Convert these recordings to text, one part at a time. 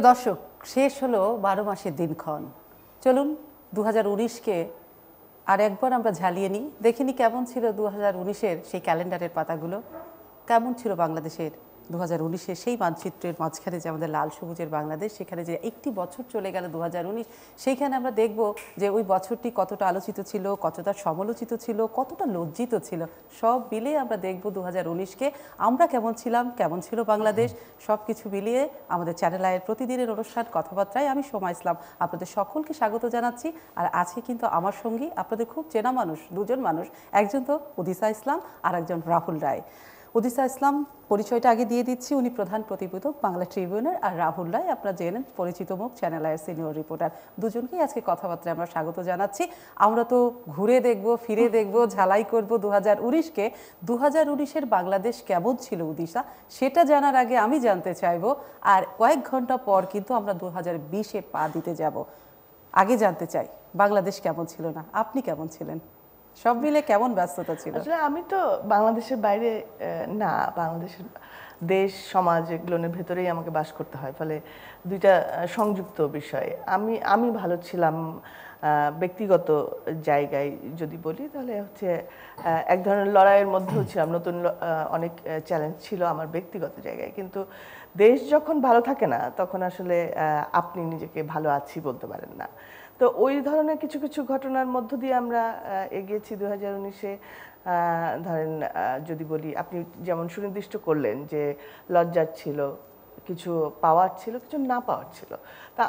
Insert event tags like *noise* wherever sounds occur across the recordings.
প্রিয় দর্শক শেষ হলো বারো মাসের দিনক্ষণ চলুন দু হাজার উনিশকে আর একবার আমরা ঝালিয়ে নিই দেখিনি কেমন ছিল দু হাজার উনিশের সেই ক্যালেন্ডারের পাতাগুলো কেমন ছিল বাংলাদেশের দু হাজার উনিশে সেই মানচিত্রের মাঝখানে যে আমাদের লাল সবুজের বাংলাদেশ সেখানে যে একটি বছর চলে গেল দু উনিশ সেইখানে আমরা দেখব যে ওই বছরটি কতটা আলোচিত ছিল কতটা সমালোচিত ছিল কতটা লজ্জিত ছিল সব মিলিয়ে আমরা দেখব দু হাজার উনিশকে আমরা কেমন ছিলাম কেমন ছিল বাংলাদেশ সব কিছু মিলিয়ে আমাদের চ্যানেল আয়ের প্রতিদিনের অনুষ্ঠান কথাবার্তায় আমি সময় ইসলাম আপনাদের সকলকে স্বাগত জানাচ্ছি আর আজকে কিন্তু আমার সঙ্গী আপনাদের খুব চেনা মানুষ দুজন মানুষ একজন তো উদিসা ইসলাম আর একজন রাহুল রায় উদিসা ইসলাম পরিচয়টা আগে দিয়ে দিচ্ছি উনি প্রধান প্রতিবেদক বাংলা ট্রিবিউনের আর রাহুল রায় আপনার জেনেন পরিচিত মুখ চ্যানেল আয়ের সিনিয়র রিপোর্টার দুজনকেই আজকে কথাবার্তায় আমরা স্বাগত জানাচ্ছি আমরা তো ঘুরে দেখব ফিরে দেখব ঝালাই করব দু হাজার উনিশকে দু হাজার উনিশের বাংলাদেশ কেমন ছিল উদিসা সেটা জানার আগে আমি জানতে চাইব আর কয়েক ঘন্টা পর কিন্তু আমরা দু হাজার বিশে পা দিতে যাব আগে জানতে চাই বাংলাদেশ কেমন ছিল না আপনি কেমন ছিলেন সব মিলে কেমন ব্যস্ততা ছিল আসলে আমি তো বাংলাদেশের বাইরে না বাংলাদেশের দেশ সমাজ এগুলোর ভেতরেই আমাকে বাস করতে হয় ফলে দুইটা সংযুক্ত বিষয় আমি আমি ভালো ছিলাম ব্যক্তিগত জায়গায় যদি বলি তাহলে হচ্ছে এক ধরনের লড়াইয়ের মধ্যেও ছিলাম নতুন অনেক চ্যালেঞ্জ ছিল আমার ব্যক্তিগত জায়গায় কিন্তু দেশ যখন ভালো থাকে না তখন আসলে আপনি নিজেকে ভালো আছি বলতে পারেন না তো ওই ধরনের কিছু কিছু ঘটনার মধ্য দিয়ে আমরা এগিয়েছি দু হাজার উনিশে ধরেন যদি বলি আপনি যেমন সুনির্দিষ্ট করলেন যে লজ্জার ছিল কিছু পাওয়ার ছিল কিছু না পাওয়ার ছিল তা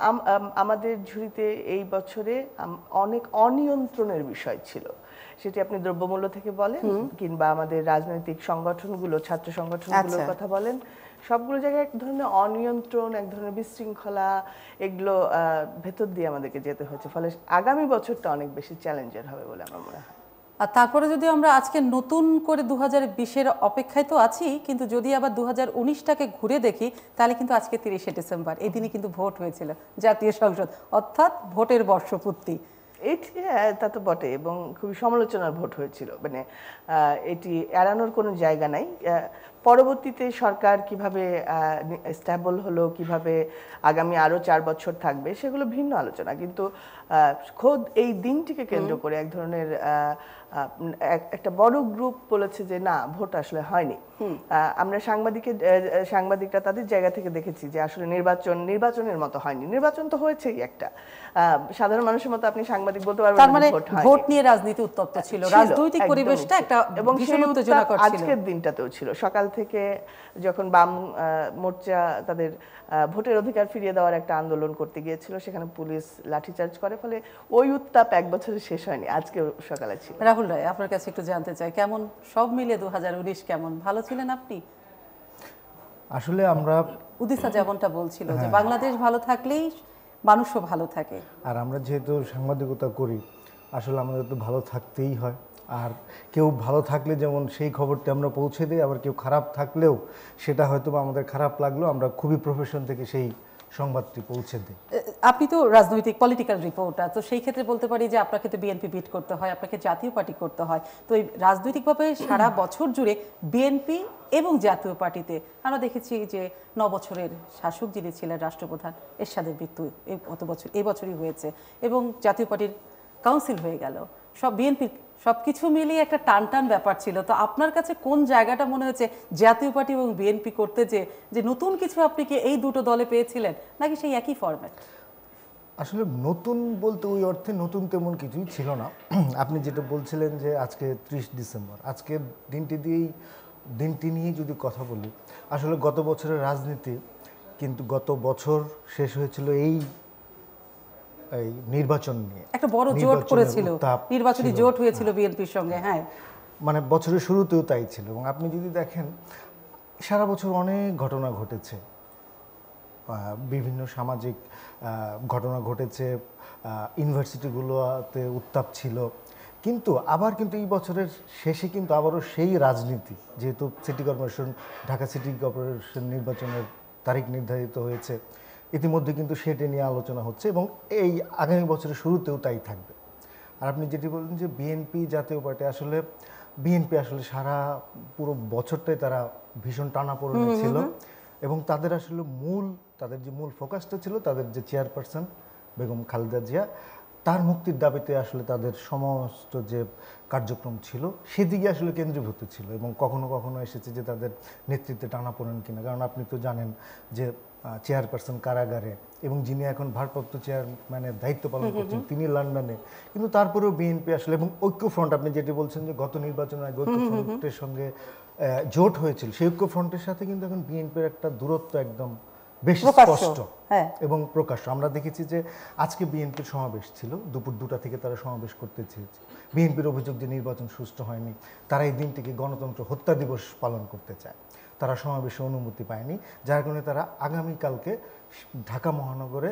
আমাদের ঝুড়িতে এই বছরে অনেক অনিয়ন্ত্রণের বিষয় ছিল সেটি আপনি দ্রব্যমূল্য থেকে বলেন কিংবা আমাদের রাজনৈতিক সংগঠনগুলো ছাত্র সংগঠনগুলোর আচ্ছা। কথা বলেন সবগুলো জায়গায় এক ধরনের অনিয়ন্ত্রণ এক ধরনের বিশৃঙ্খলা এগুলো ভেতর দিয়ে আমাদেরকে যেতে হচ্ছে ফলে আগামী বছরটা অনেক বেশি চ্যালেঞ্জের হবে বলে আমার মনে হয় আর তারপরে যদি আমরা আজকে নতুন করে দু হাজার বিশের অপেক্ষায় তো আছি কিন্তু যদি আবার দু হাজার উনিশটাকে ঘুরে দেখি তাহলে কিন্তু আজকে তিরিশে ডিসেম্বর এদিনই কিন্তু ভোট হয়েছিল জাতীয় সংসদ অর্থাৎ ভোটের বর্ষপূর্তি এটি হ্যাঁ, তা তো বটে এবং খুবই সমালোচনার ভোট হয়েছিল মানে এটি এড়ানোর কোনো জায়গা নাই পরবর্তীতে সরকার কিভাবে স্ট্যাবল হলো কিভাবে আগামী আরও চার বছর থাকবে সেগুলো ভিন্ন আলোচনা কিন্তু খোদ এই দিনটিকে কেন্দ্র করে এক ধরনের একটা বড় গ্রুপ বলেছে যে না ভোট আসলে হয়নি আমরা সাংবাদিকের সাংবাদিকরা তাদের জায়গা থেকে দেখেছি যে আসলে নির্বাচন নির্বাচনের মতো হয়নি নির্বাচন তো হয়েছেই একটা সাধারণ মানুষের মতো আপনি সাংবাদিক বলতে পারবেন তার মানে ভোট নিয়ে রাজনীতি উত্তপ্ত ছিল রাজনৈতিক পরিবেশটা একটা এবং সেই উত্তেজনা আজকের দিনটাতেও ছিল সকাল থেকে যখন বাম মোর্চা তাদের ভোটের অধিকার ফিরিয়ে দেওয়ার একটা আন্দোলন করতে গিয়েছিল সেখানে পুলিশ লাঠিচার্জ করে ফলে ওই উত্তাপ এক বছরে শেষ হয়নি আজকে সকালে ছিল রাহুল রায় আপনার কাছে একটু জানতে চাই কেমন সব মিলে দু কেমন ভালো ছিলেন আপনি আসলে আমরা উদিসা যেমনটা বলছিল যে হ্যাঁ। বাংলাদেশ ভালো থাকলেই মানুষও ভালো থাকে আর আমরা যেহেতু সাংবাদিকতা করি আসলে আমাদের তো ভালো থাকতেই হয় আর কেউ ভালো থাকলে যেমন সেই খবরটি আমরা পৌঁছে দিই আবার কেউ খারাপ থাকলেও সেটা হয়তো আমাদের খারাপ লাগলো আমরা খুবই প্রফেশন থেকে সেই সংবাদটি পৌঁছে দিই আপনি তো রাজনৈতিক পলিটিক্যাল রিপোর্টার তো সেই ক্ষেত্রে বলতে পারি যে আপনাকে তো বিএনপি বিট করতে হয় আপনাকে জাতীয় পার্টি করতে হয় তো এই রাজনৈতিকভাবে সারা *clears throat* বছর জুড়ে বিএনপি এবং জাতীয় পার্টিতে আমরা দেখেছি যে ন বছরের শাসক যিনি ছিলেন রাষ্ট্রপ্রধান এরশাদের মৃত্যু এই গত বছর এই বছরই হয়েছে এবং জাতীয় পার্টির কাউন্সিল হয়ে গেল সব বিএনপির সবকিছু মিলিয়ে একটা টান টান ব্যাপার ছিল তো আপনার কাছে কোন জায়গাটা মনে হয়েছে জাতীয় পার্টি এবং বিএনপি করতে যে যে নতুন কিছু আপনি কি এই দুটো দলে পেয়েছিলেন নাকি সেই একই ফরম্যাট আসলে নতুন বলতে ওই অর্থে নতুন তেমন কিছুই ছিল না আপনি যেটা বলছিলেন যে আজকে ত্রিশ ডিসেম্বর আজকের দিনটি দিয়েই দিনটি নিয়েই যদি কথা বলি আসলে গত বছরের রাজনীতি কিন্তু গত বছর শেষ হয়েছিল এই এই নির্বাচন নিয়ে একটা বড় জোট করেছিল নির্বাচনী হ্যাঁ। জোট হয়েছিল বিএনপির সঙ্গে হ্যাঁ মানে বছরের শুরুতেও তাই ছিল এবং আপনি যদি দেখেন সারা বছর অনেক ঘটনা ঘটেছে বিভিন্ন সামাজিক ঘটনা ঘটেছে ইউনিভার্সিটিগুলোতে উত্তাপ ছিল কিন্তু আবার কিন্তু এই বছরের শেষে কিন্তু আবারও সেই রাজনীতি যেহেতু city corporation Dhaka city corporation নির্বাচনের তারিখ নির্ধারিত হয়েছে ইতিমধ্যে কিন্তু সেটি নিয়ে আলোচনা হচ্ছে এবং এই আগামী বছরের শুরুতেও তাই থাকবে আর আপনি যেটি বললেন যে বিএনপি জাতীয় পার্টি আসলে বিএনপি আসলে সারা পুরো বছরটাই তারা ভীষণ পড়ে ছিল এবং তাদের আসলে মূল তাদের যে মূল ফোকাসটা ছিল তাদের যে চেয়ারপারসন বেগম খালেদা জিয়া তার মুক্তির দাবিতে আসলে তাদের সমস্ত যে কার্যক্রম ছিল সেদিকে আসলে কেন্দ্রীভূত ছিল এবং কখনো কখনো এসেছে যে তাদের নেতৃত্বে টানাপোড়েন কিনা কারণ আপনি তো জানেন যে চেয়ারপারসন কারাগারে এবং যিনি এখন ভারপ্রাপ্ত চেয়ারম্যানের দায়িত্ব পালন করছেন তিনি লন্ডনে কিন্তু তারপরেও বিএনপি আসলে এবং ঐক্যফ্রন্ট আপনি যেটি বলছেন যে গত নির্বাচনের আগে ঐক্যফ্রন্টের সঙ্গে জোট হয়েছিল সেই ঐক্যফ্রন্টের সাথে কিন্তু এখন বিএনপির একটা দূরত্ব একদম বেশ স্পষ্ট হ্যাঁ। এবং প্রকাশ্য আমরা দেখেছি যে আজকে বিএনপির সমাবেশ ছিল দুপুর দুটা থেকে তারা সমাবেশ করতে চেয়েছে বিএনপির অভিযোগ যে নির্বাচন সুষ্ঠু হয়নি তারা এই দিনটিকে গণতন্ত্র হত্যা দিবস পালন করতে চায় তারা সমাবেশে অনুমতি পায়নি যার কারণে তারা আগামীকালকে ঢাকা মহানগরে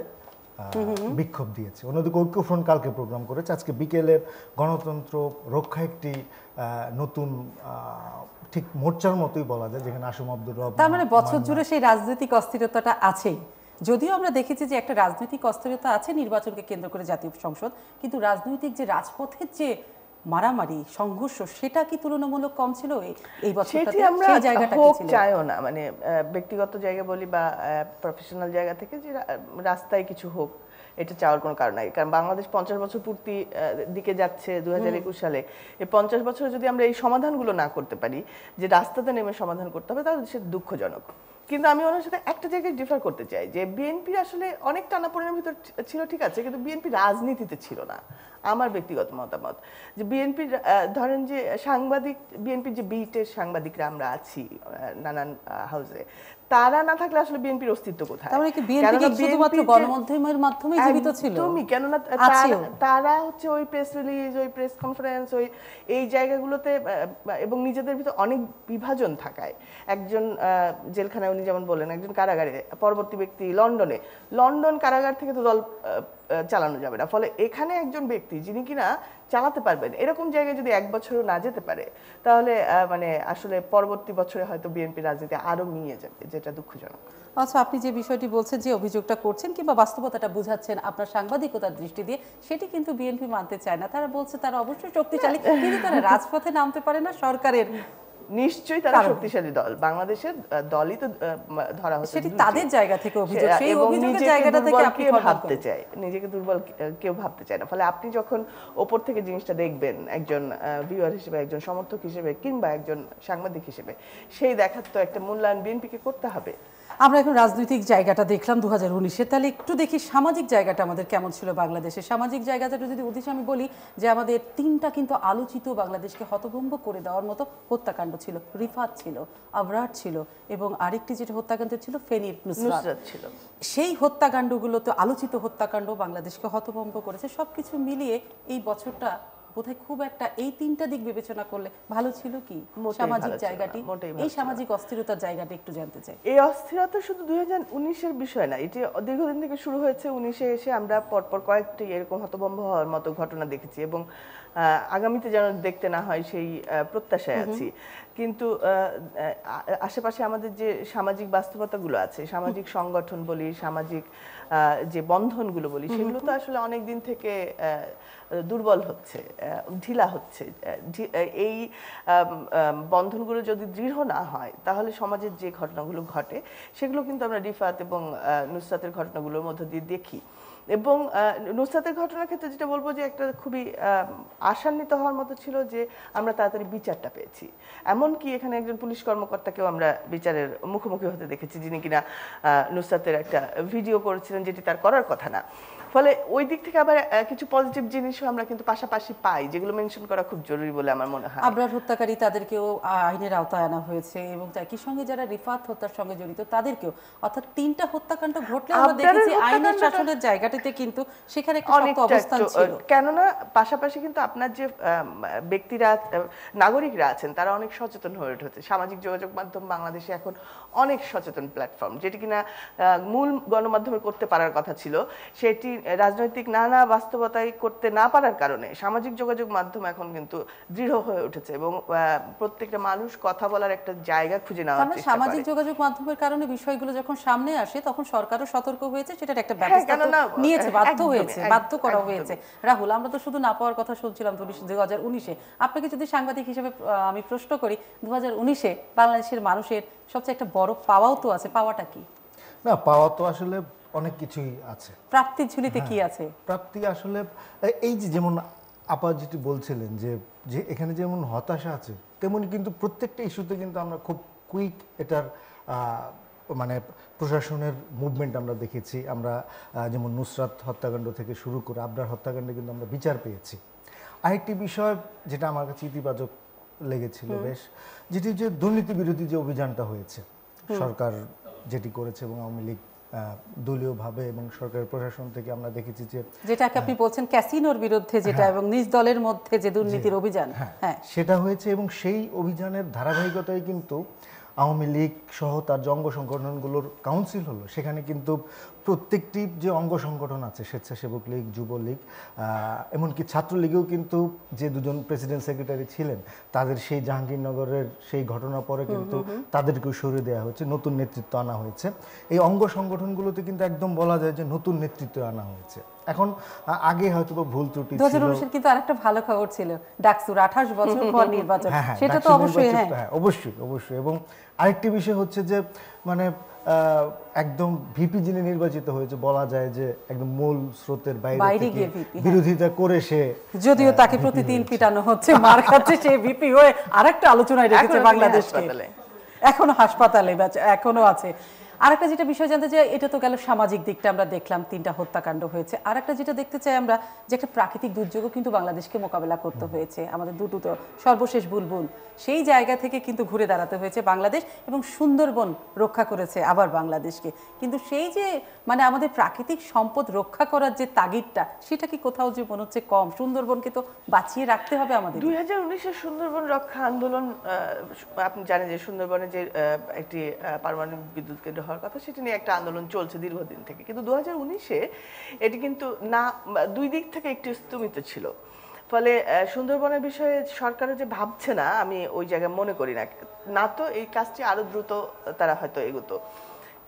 বিক্ষোভ দিয়েছে অন্যদিকে ঐক্যফ্রন্ট কালকে প্রোগ্রাম করেছে আজকে বিকেলে গণতন্ত্র রক্ষা একটি নতুন ঠিক মোর্চার মতোই বলা যায় যেখানে আসম আব্দুর রব তার মানে বছর জুড়ে সেই রাজনৈতিক অস্থিরতাটা আছেই যদিও আমরা দেখেছি যে একটা রাজনৈতিক অস্থিরতা আছে নির্বাচনকে কেন্দ্র করে জাতীয় সংসদ কিন্তু রাজনৈতিক যে রাজপথের যে মারামারি সংঘর্ষ সেটা কি তুলনামূলক কম ছিল এই বছরটাতে আমরা হোক চাইও না মানে ব্যক্তিগত জায়গা বলি বা প্রফেশনাল জায়গা থেকে যে রাস্তায় কিছু হোক এটা চাওয়ার কোনো কারণ নাই কারণ বাংলাদেশ পঞ্চাশ বছর পূর্তি দিকে যাচ্ছে দু হাজার একুশ সালে এই পঞ্চাশ বছরে যদি আমরা এই সমাধানগুলো না করতে পারি যে রাস্তাতে নেমে সমাধান করতে হবে তাহলে সে দুঃখজনক কিন্তু আমি ওনার সাথে একটা জায়গায় ডিফার করতে চাই যে বিএনপি আসলে অনেক টানাপোড়েনের ভিতর ছিল ঠিক আছে কিন্তু বিএনপি রাজনীতিতে ছিল না আমার ব্যক্তিগত মতামত যে বিএনপি ধরেন যে সাংবাদিক বিএনপির যে বিটের e সাংবাদিকরা আমরা আছি নানান হাউসে তারা না থাকলে আসলে বিএনপির অস্তিত্ব কোথায় তাহলে মানে কি বিএনপি কি শুধুমাত্র গণমাধ্যমের মাধ্যমে জীবিত ছিল তুমি কেননা তারা হচ্ছে ওই প্রেস রিলিজ ওই প্রেস কনফারেন্স ওই এই জায়গাগুলোতে এবং নিজেদের ভিতরে অনেক বিভাজন থাকায় একজন জেলখানায় উনি যেমন বললেন একজন কারাগারে পরবর্তী ব্যক্তি লন্ডনে লন্ডন কারাগার থেকে তো দল চালানো যাবে না ফলে এখানে একজন ব্যক্তি যিনি কিনা চালাতে পারবেন এরকম জায়গায় যদি এক বছরও না যেতে পারে তাহলে মানে আসলে পরবর্তী বছরে হয়তো বিএনপি রাজনীতি আরও নিয়ে যাবে যেটা দুঃখজনক আচ্ছা আপনি যে বিষয়টি বলছেন যে অভিযোগটা করছেন কিংবা বাস্তবতাটা বুঝাচ্ছেন আপনার সাংবাদিকতার দৃষ্টি দিয়ে সেটি কিন্তু বিএনপি মানতে চায় না তারা বলছে তারা অবশ্যই শক্তিশালী হ্যাঁ। কিন্তু তারা রাজপথে নামতে পারে না সরকারের নিশ্চয়ই তারা শক্তিশালী দল বাংলাদেশের দলই তো ধরা হচ্ছে সেটি তাদের জায়গা থেকে অভিযোগ সেই অভিযোগের জায়গাটা থেকে আপনি ভাবতে চাই নিজেকে দুর্বল কেউ ভাবতে চায় না ফলে আপনি যখন ওপর থেকে জিনিসটা দেখবেন একজন ভিউয়ার হিসেবে একজন সমর্থক হিসেবে কিংবা একজন সাংবাদিক হিসেবে সেই দেখার তো একটা মূল্যায়ন বিএনপিকে করতে হবে আমরা এখন রাজনৈতিক জায়গাটা দেখলাম দু হাজার উনিশে তাহলে একটু দেখি সামাজিক জায়গাটা আমাদের কেমন ছিল বাংলাদেশে সামাজিক জায়গাটা যদি উদ্দেশ্যে আমি বলি যে আমাদের তিনটা কিন্তু আলোচিত বাংলাদেশকে হতভম্ব করে দেওয়ার মতো হত্যাকাণ্ড ছিল রিফাত ছিল আবরাট ছিল এবং আরেকটি যেটা হত্যাকাণ্ড ছিল ফেনির নুসরাত ছিল সেই হত্যাকাণ্ডগুলো তো আলোচিত হত্যাকাণ্ড বাংলাদেশকে হতভম্ব করেছে সব কিছু মিলিয়ে এই বছরটা কোথায় খুব একটা এই তিনটা দিক বিবেচনা করলে ভালো ছিল কি সামাজিক জায়গাটি এই সামাজিক অস্থিরতার জায়গাটি একটু জানতে চাই এই অস্থিরতা শুধু দুই হাজার উনিশের বিষয় না এটি দীর্ঘদিন থেকে শুরু হয়েছে উনিশে এসে আমরা পরপর কয়েকটি এরকম হতভম্ব হওয়ার মতো ঘটনা দেখেছি এবং আগামীতে যেন দেখতে না হয় সেই প্রত্যাশায় আছি কিন্তু আশেপাশে আমাদের যে সামাজিক বাস্তবতাগুলো আছে সামাজিক সংগঠন বলি সামাজিক যে বন্ধনগুলো বলি সেগুলো তো আসলে অনেক দিন থেকে দুর্বল হচ্ছে ঢিলা হচ্ছে এই বন্ধনগুলো যদি দৃঢ় না হয় তাহলে সমাজের যে ঘটনাগুলো ঘটে সেগুলো কিন্তু আমরা রিফাত এবং নুসরাতের ঘটনাগুলোর মধ্য দিয়ে দেখি এবং নুসরাতের ঘটনার ক্ষেত্রে যেটা বলবো যে একটা খুবই আশান্বিত হওয়ার মতো ছিল যে আমরা তাড়াতাড়ি বিচারটা পেয়েছি এমনকি এখানে একজন পুলিশ কর্মকর্তাকেও আমরা বিচারের মুখোমুখি হতে দেখেছি যিনি কিনা নুসরাতের একটা ভিডিও করেছিলেন যেটি তার করার কথা না ফলে ওই দিক থেকে আবার কিছু পজিটিভ জিনিসও আমরা কিন্তু পাশাপাশি পাই যেগুলো মেনশন করা খুব জরুরি বলে আমার মনে হয় আবরার হত্যাকারী তাদেরকেও আইনের আওতায় আনা হয়েছে এবং একই সঙ্গে যারা রিফাত হত্যার সঙ্গে জড়িত তাদেরকেও অর্থাৎ তিনটা হত্যাকাণ্ড ঘটলে আমরা দেখেছি আইনের শাসনের জায়গাটিতে কিন্তু সেখানে একটা শক্ত অবস্থান ছিল কেননা পাশাপাশি কিন্তু আপনার যে ব্যক্তিরা নাগরিকরা আছেন তারা অনেক সচেতন হয়ে উঠেছে সামাজিক যোগাযোগ মাধ্যম বাংলাদেশে এখন অনেক সচেতন প্ল্যাটফর্ম যেটি কিনা মূল গণমাধ্যমে করতে পারার কথা ছিল সেটি রাজনৈতিক নানা বাস্তবতায় করতে না পারার কারণে সামাজিক যোগাযোগ মাধ্যম এখন কিন্তু দৃঢ় হয়ে উঠেছে এবং প্রত্যেকটা মানুষ কথা বলার একটা জায়গা খুঁজে নেওয়া হচ্ছে সামাজিক যোগাযোগ মাধ্যমের কারণে বিষয়গুলো যখন সামনে আসে তখন সরকারও সতর্ক হয়েছে সেটার একটা হ্যাঁ, ব্যবস্থা নিয়েছে বাধ্য হয়েছে বাধ্য করা হয়েছে রাহুল আমরা তো শুধু না পাওয়ার কথা শুনছিলাম দু হাজার উনিশে আপনাকে যদি সাংবাদিক হিসেবে আমি প্রশ্ন করি দু হাজার উনিশে বাংলাদেশের মানুষের সবচেয়ে একটা বড় পাওয়াও তো আছে পাওয়াটা কি না পাওয়া তো আসলে অনেক কিছুই আছে প্রাপ্তি ঝুলিতে কি হ্যাঁ, আছে প্রাপ্তি আসলে এই যে যেমন আপা যেটি বলছিলেন যে যে এখানে যেমন হতাশা আছে তেমনি কিন্তু প্রত্যেকটা ইস্যুতে কিন্তু আমরা খুব কুইক এটার মানে প্রশাসনের মুভমেন্ট আমরা দেখেছি আমরা যেমন নুসরাত হত্যাকাণ্ড থেকে শুরু করে আবরার হত্যাকাণ্ডে কিন্তু আমরা বিচার পেয়েছি আরেকটি বিষয় যেটা আমার কাছে ইতিবাচক লেগেছিল বেশ যেটি যে দুর্নীতি বিরোধী যে অভিযানটা হয়েছে সরকার যেটি করেছে এবং আওয়ামী লীগ দলীয়ভাবে এবং সরকারের প্রশাসন থেকে আমরা দেখেছি যে যেটাকে আপনি হ্যাঁ। বলছেন ক্যাসিনোর বিরুদ্ধে হ্যাঁ। যেটা এবং নিজ দলের মধ্যে যে দুর্নীতির অভিযান হ্যাঁ।, হ্যাঁ সেটা হয়েছে এবং সেই অভিযানের ধারাবাহিকতায় কিন্তু আওয়ামী লীগ সহ তার যে অঙ্গ সংগঠনগুলোর কাউন্সিল হলো সেখানে কিন্তু প্রত্যেকটি যে অঙ্গ সংগঠন আছে স্বেচ্ছাসেবক লীগ যুবলীগ এমনকি ছাত্রলীগেও কিন্তু যে দুজন প্রেসিডেন্ট সেক্রেটারি ছিলেন তাদের সেই জাহাঙ্গীরনগরের সেই ঘটনা পরে কিন্তু তাদেরকেও সরিয়ে দেওয়া হয়েছে নতুন নেতৃত্ব আনা হয়েছে এই অঙ্গ সংগঠনগুলোতে কিন্তু একদম বলা যায় যে নতুন নেতৃত্ব আনা হয়েছে এখন আগে হয়তো ভুল ত্রুটি দু হাজার উনিশের কিন্তু আরেকটা ভালো খবর ছিল ডাকসুর আঠাশ বছর পর *laughs* নির্বাচন হ্যাঁ, হ্যাঁ, সেটা তো অবশ্যই হ্যাঁ।, হ্যাঁ অবশ্যই অবশ্যই এবং আরেকটি বিষয় হচ্ছে যে মানে একদম ভিপি যিনি নির্বাচিত হয়েছে বলা যায় যে একদম মূল স্রোতের বাইরে বিরোধিতা করে সে যদিও তাকে প্রতিদিন পিটানো হচ্ছে মার খাচ্ছে সে ভিপি হয়ে আরেকটা আলোচনায় রেখেছে *laughs* বাংলাদেশকে এখনো হাসপাতালে এখনো আছে আরেকটা যেটা বিষয় জানতে চাই এটা তো গেল সামাজিক দিকটা আমরা দেখলাম তিনটা হত্যাকাণ্ড হয়েছে আরেকটা যেটা দেখতে চাই আমরা যে একটা প্রাকৃতিক দুর্যোগও কিন্তু বাংলাদেশকে মোকাবেলা করতে হয়েছে আমাদের দুটো তো সর্বশেষ বুলবুল সেই জায়গা থেকে কিন্তু ঘুরে দাঁড়াতে হয়েছে বাংলাদেশ এবং সুন্দরবন রক্ষা করেছে আবার বাংলাদেশকে কিন্তু সেই যে মানে আমাদের প্রাকৃতিক সম্পদ রক্ষা করার যে তাগিদটা সেটা কি কোথাও যে মনে হচ্ছে কম সুন্দরবনকে তো বাঁচিয়ে রাখতে হবে আমাদের দুই হাজার উনিশের সুন্দরবন রক্ষা আন্দোলন আপনি জানেন যে সুন্দরবনে যে একটি পারমাণবিক বিদ্যুৎ কেন্দ্র হওয়ার কথা সেটি নিয়ে একটা আন্দোলন চলছে দীর্ঘদিন থেকে কিন্তু দু হাজার এটি কিন্তু না দুই দিক থেকে একটি স্তুমিত ছিল ফলে সুন্দরবনের বিষয়ে সরকারও যে ভাবছে না আমি ওই জায়গায় মনে করি না না তো এই কাজটি আরও দ্রুত তারা হয়তো এগোতো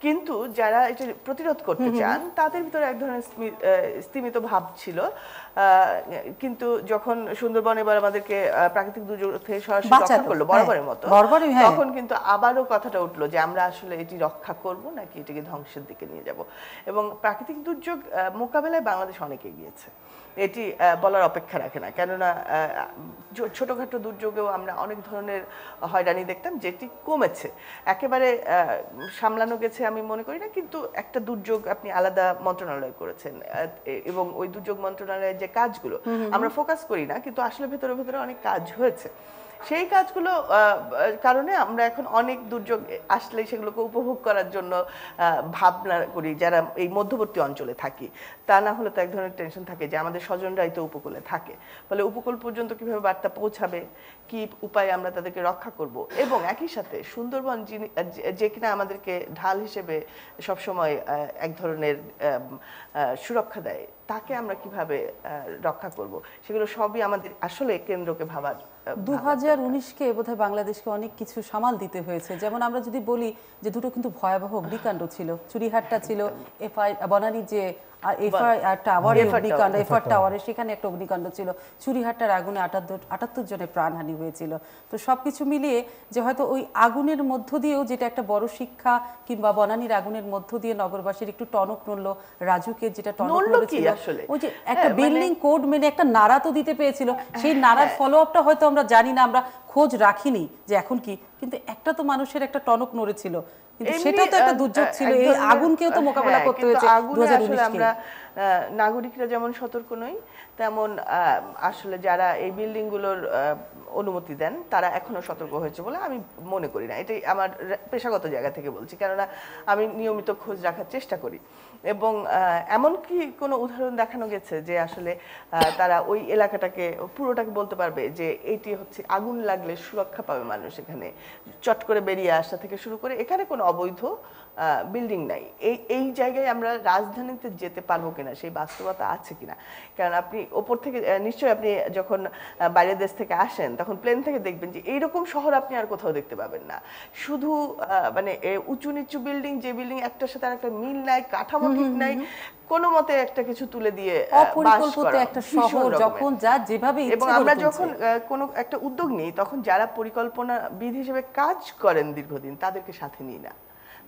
কিন্তু যারা এটা প্রতিরোধ করতে চান তাদের ভিতরে এক ধরনের স্তিমিত ভাব ছিল কিন্তু যখন সুন্দরবন এবার আমাদেরকে প্রাকৃতিক দুর্যোগ থেকে সরাসরি রক্ষা করলো হ্যাঁ, বরাবরের মতো হ্যাঁ। তখন কিন্তু আবারও কথাটা উঠলো যে আমরা আসলে এটি রক্ষা করব নাকি এটিকে ধ্বংসের দিকে নিয়ে যাব এবং প্রাকৃতিক দুর্যোগ মোকাবেলায় বাংলাদেশ অনেক এগিয়েছে এটি বলার অপেক্ষা রাখে না কেননা ছোটোখাটো দুর্যোগেও আমরা অনেক ধরনের হয়রানি দেখতাম যেটি কমেছে একেবারে সামলানো গেছে আমি মনে করি না কিন্তু একটা দুর্যোগ আপনি আলাদা মন্ত্রণালয় করেছেন এবং ওই দুর্যোগ মন্ত্রণালয়ের যে কাজগুলো আমরা ফোকাস করি না কিন্তু আসলে ভেতরে ভেতরে অনেক কাজ হয়েছে সেই কাজগুলো কারণে আমরা এখন অনেক দুর্যোগ আসলে সেগুলোকে উপভোগ করার জন্য ভাবনা করি যারা এই মধ্যবর্তী অঞ্চলে থাকি তা না হলে তো এক ধরনের টেনশন থাকে যে আমাদের স্বজনরাই তো উপকূলে থাকে ফলে উপকূল পর্যন্ত কীভাবে বার্তা পৌঁছাবে কি উপায়ে আমরা তাদেরকে রক্ষা করব এবং একই সাথে সুন্দরবন যিনি যে কিনা আমাদেরকে ঢাল হিসেবে সবসময় এক ধরনের সুরক্ষা দেয় তাকে আমরা কিভাবে রক্ষা করব সেগুলো সবই আমাদের আসলে কেন্দ্রকে ভাবার দু হাজার উনিশকে বোধহয় বাংলাদেশকে অনেক কিছু সামাল দিতে হয়েছে যেমন আমরা যদি বলি যে দুটো কিন্তু ভয়াবহ অগ্নিকাণ্ড ছিল চুরিহাটটা ছিল এফআই বনানীর যে আর এফআর টাওয়ারে অগ্নিকাণ্ড এফআর টাওয়ারে সেখানে একটা অগ্নিকাণ্ড ছিল আগুনে আটাত্তর আটাত্তর জনের প্রাণহানি হয়েছিল তো সব কিছু মিলিয়ে যে হয়তো ওই আগুনের মধ্য দিয়েও যেটা একটা বড় শিক্ষা কিংবা আগুনের মধ্য দিয়ে নগরবাসীর একটু টনক নড়ল রাজুকে যেটা টনক ওই যে একটা হ্যাঁ, মানে বিল্ডিং কোড মেনে একটা নাড়া তো দিতে পেয়েছিল সেই হ্যাঁ। নাড়ার ফলো আপটা হয়তো আমরা জানি না আমরা খোঁজ রাখিনি যে এখন কি কিন্তু একটা তো মানুষের একটা টনক নড়েছিল কিন্তু সেটাও তো একটা দুর্যোগ ছিল এই আগুনকেও তো মোকাবেলা হ্যাঁ, করতে হয়েছে 2019 আমরা নাগরিকরা যেমন সতর্ক নই তেমন আসলে যারা এই বিল্ডিংগুলোর অনুমতি দেন তারা এখনও সতর্ক হয়েছে বলে আমি মনে করি না এটাই আমার পেশাগত জায়গা থেকে বলছি কেননা আমি নিয়মিত খোঁজ রাখার চেষ্টা করি এবং এমন কি কোনো উদাহরণ দেখানো গেছে যে আসলে তারা ওই এলাকাটাকে পুরোটাকে বলতে পারবে যে এটি হচ্ছে আগুন লাগলে সুরক্ষা পাবে মানুষ এখানে চট করে বেরিয়ে আসা থেকে শুরু করে এখানে কোনো অবৈধ বিল্ডিং নাই এই এই জায়গায় আমরা রাজধানীতে যেতে পারবো কিনা সেই বাস্তবতা আছে কিনা কারণ আপনি ওপর থেকে নিশ্চয়ই আপনি যখন বাইরের দেশ থেকে আসেন তখন প্লেন থেকে দেখবেন যে এইরকম শহর আপনি আর কোথাও দেখতে পাবেন না শুধু মানে উঁচু নিচু বিল্ডিং যে বিল্ডিং একটার সাথে আর একটা মিল নাই কাঠামো ঠিক নাই কোনো মতে একটা কিছু তুলে দিয়ে একটা যখন যা যেভাবে এবং আমরা যখন কোনো একটা উদ্যোগ নিই তখন যারা পরিকল্পনাবিদ হিসেবে কাজ করেন দীর্ঘদিন তাদেরকে সাথে নিই না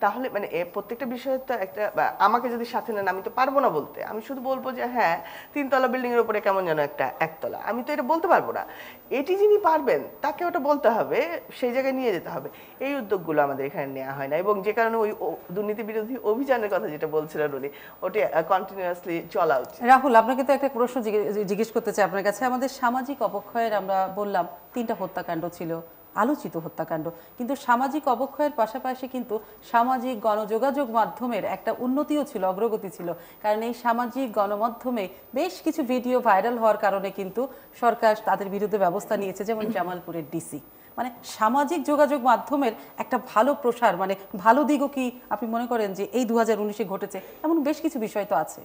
তাহলে মানে প্রত্যেকটা বিষয়ে তো একটা আমাকে যদি সাথে নেন আমি তো পারবো না বলতে আমি শুধু বলবো যে হ্যাঁ তিনতলা বিল্ডিংয়ের উপরে কেমন যেন একটা একতলা আমি তো এটা বলতে পারবো না এটি যিনি পারবেন তাকে ওটা বলতে হবে সেই জায়গায় নিয়ে যেতে হবে এই উদ্যোগগুলো আমাদের এখানে নেওয়া হয় না এবং যে কারণে ওই দুর্নীতি বিরোধী অভিযানের কথা যেটা বলছিলেন উনি ওটি কন্টিনিউয়াসলি চলা উচিত রাহুল আপনাকে তো একটা প্রশ্ন জিজ্ঞেস করতে চাই আপনার কাছে আমাদের সামাজিক অপক্ষয়ের আমরা বললাম তিনটা হত্যাকাণ্ড ছিল আলোচিত হত্যাকাণ্ড কিন্তু সামাজিক অবক্ষয়ের পাশাপাশি কিন্তু সামাজিক গণযোগাযোগ মাধ্যমের একটা উন্নতিও ছিল অগ্রগতি ছিল কারণ এই সামাজিক গণমাধ্যমে বেশ কিছু ভিডিও ভাইরাল হওয়ার কারণে কিন্তু সরকার তাদের বিরুদ্ধে ব্যবস্থা নিয়েছে যেমন জামালপুরের ডিসি মানে সামাজিক যোগাযোগ মাধ্যমের একটা ভালো প্রসার মানে ভালো দিকও কি আপনি মনে করেন যে এই দু হাজার উনিশে ঘটেছে এমন বেশ কিছু বিষয় তো আছে